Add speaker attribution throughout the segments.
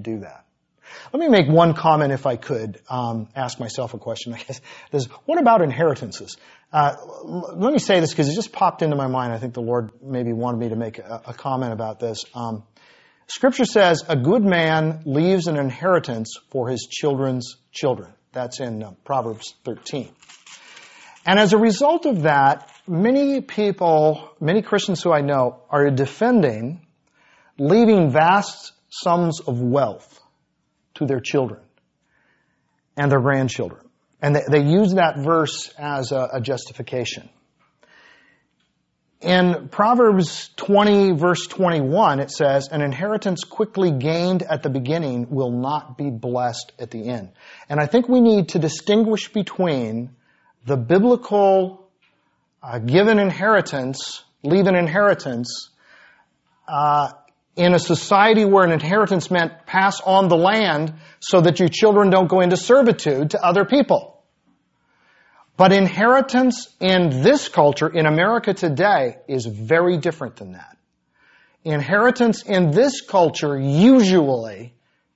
Speaker 1: do that. Let me make one comment, if I could, um, ask myself a question. I guess what about inheritances? Uh, l- let me say this because it just popped into my mind. I think the Lord maybe wanted me to make a, a comment about this. Um, scripture says a good man leaves an inheritance for his children's children. That's in uh, Proverbs 13. And as a result of that, many people, many Christians who I know, are defending leaving vast sums of wealth to their children and their grandchildren. And they, they use that verse as a, a justification. In Proverbs 20 verse 21, it says, an inheritance quickly gained at the beginning will not be blessed at the end. And I think we need to distinguish between the biblical uh, given inheritance, leave an inheritance, uh, in a society where an inheritance meant pass on the land so that your children don't go into servitude to other people. But inheritance in this culture, in America today, is very different than that. Inheritance in this culture usually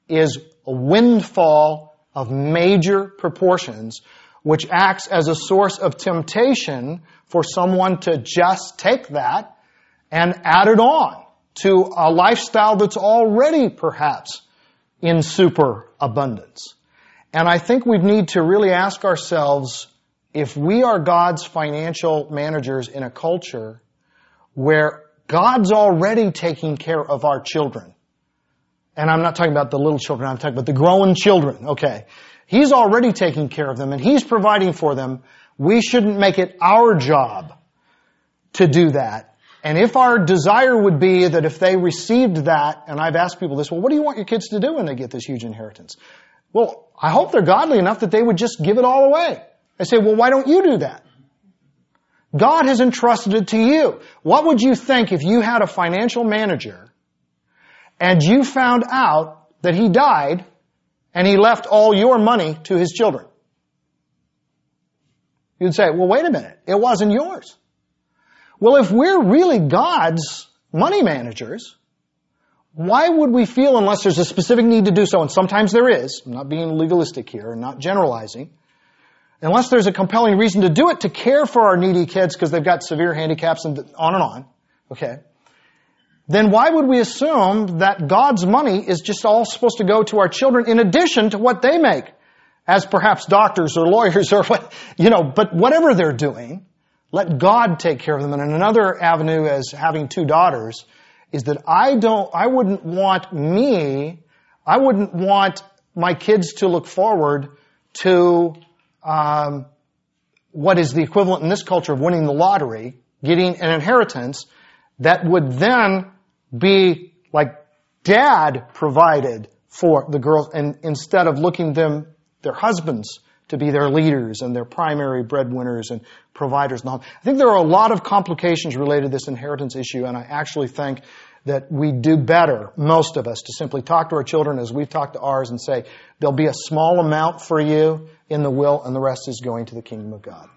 Speaker 1: is a windfall of major proportions, which acts as a source of temptation for someone to just take that and add it on to a lifestyle that's already perhaps in super abundance. And I think we need to really ask ourselves if we are God's financial managers in a culture where God's already taking care of our children. And I'm not talking about the little children, I'm talking about the growing children, okay. He's already taking care of them and He's providing for them. We shouldn't make it our job to do that and if our desire would be that if they received that, and I've asked people this, well, what do you want your kids to do when they get this huge inheritance? Well, I hope they're godly enough that they would just give it all away. I say, well, why don't you do that? God has entrusted it to you. What would you think if you had a financial manager and you found out that he died and he left all your money to his children? You'd say, well, wait a minute. It wasn't yours. Well, if we're really God's money managers, why would we feel unless there's a specific need to do so, and sometimes there is, I'm not being legalistic here and not generalizing, unless there's a compelling reason to do it to care for our needy kids because they've got severe handicaps and on and on, okay, then why would we assume that God's money is just all supposed to go to our children in addition to what they make as perhaps doctors or lawyers or what, you know, but whatever they're doing? Let God take care of them. And another avenue as having two daughters is that I don't, I wouldn't want me, I wouldn't want my kids to look forward to um, what is the equivalent in this culture of winning the lottery, getting an inheritance that would then be like dad provided for the girls and instead of looking them, their husbands to be their leaders and their primary breadwinners and providers. I think there are a lot of complications related to this inheritance issue, and I actually think that we do better, most of us, to simply talk to our children as we've talked to ours and say, there'll be a small amount for you in the will and the rest is going to the kingdom of God.